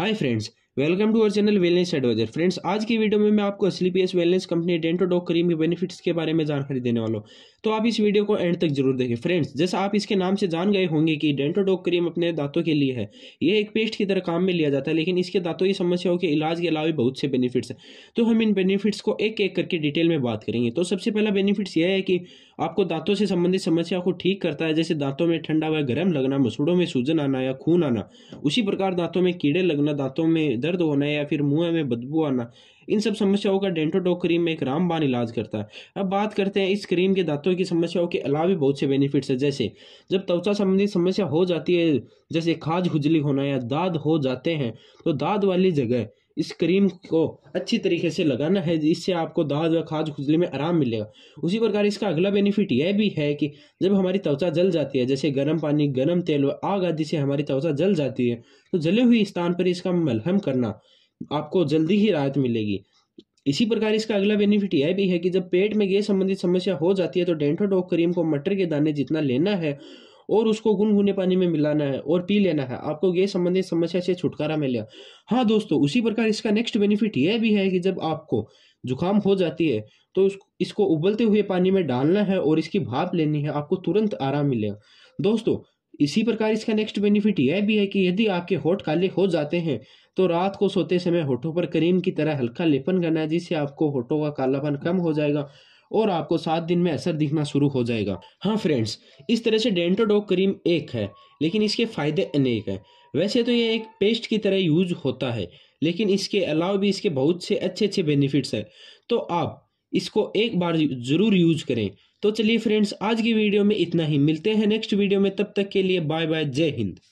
hi friends welcome to our channel wellness advisor friends आज की video में मैं आपको S wellness company Dentodoc cream के बेनिफिट्स के बारे में जानकारी देने वाला हूँ तो आप इस वीडियो को एंड तक जरूर देखें फ्रेंड्स जैसा आप इसके नाम से जान गए होंगे कि डेंटोडॉक क्रीम अपने दांतों के लिए है ये एक पेस्ट की तरह काम में लिया जाता है लेकिन इसके दांतों की समस्याओं के इलाज के अलावा बहुत से बेनिफिट्स हैं तो हम इन बेनिफिट्स को एक एक करके डिटेल में बात करेंगे तो सबसे पहला बेनिफिट्स यह है कि आपको दांतों से संबंधित समस्या को ठीक करता है जैसे दांतों में ठंडा व गर्म लगना मसूड़ों में सूजन आना या खून आना उसी प्रकार दांतों में कीड़े लगना दांतों में दर्द होना या फिर मुंह में बदबू आना इन सब समस्याओं का डेंटोडो क्रीम में एक रामबान इलाज करता है अब बात करते हैं इस क्रीम के दांतों की समस्याओं के अलावा भी बहुत से बेनिफिट्स है जैसे जब त्वचा संबंधित समस्या हो जाती है जैसे खाज खुजली होना या दाद हो जाते हैं तो दाद वाली जगह इस क्रीम को अच्छी तरीके से लगाना है इससे आपको दाद व खाज खुजली में आराम मिलेगा उसी प्रकार इसका अगला बेनिफिट यह भी है कि जब हमारी त्वचा जल जाती है जैसे गर्म पानी गर्म तेल व आग आदि से हमारी त्वचा जल जाती है तो जले हुए स्थान पर इसका मलहम करना आपको जल्दी ही राहत मिलेगी इसी प्रकार इसका अगला बेनिफिट यह भी है कि जब पेट में गैस संबंधित समस्या हो जाती है तो डेंटोडॉक क्रीम को मटर के दाने जितना लेना है और उसको गुनगुने पानी में मिलाना है और पी लेना है आपको गैस संबंधित समस्या से छुटकारा मिलेगा हाँ दोस्तों उसी प्रकार इसका नेक्स्ट बेनिफिट यह भी है कि जब आपको जुकाम हो जाती है तो इसको उबलते हुए पानी में डालना है और इसकी भाप लेनी है आपको तुरंत आराम मिलेगा दोस्तों इसी प्रकार इसका नेक्स्ट बेनिफिट यह भी है कि यदि आपके होठ काले हो जाते हैं तो रात को सोते समय होठों पर क्रीम की तरह हल्का लेपन करना है जिससे आपको होठों का कालापन कम हो जाएगा और आपको सात दिन में असर दिखना शुरू हो जाएगा हाँ फ्रेंड्स इस तरह से डेंटोडॉक क्रीम एक है लेकिन इसके फ़ायदे अनेक हैं वैसे तो ये एक पेस्ट की तरह यूज होता है लेकिन इसके अलावा भी इसके बहुत से अच्छे अच्छे बेनिफिट्स हैं तो आप इसको एक बार ज़रूर यूज करें तो चलिए फ्रेंड्स आज की वीडियो में इतना ही मिलते हैं नेक्स्ट वीडियो में तब तक के लिए बाय बाय जय हिंद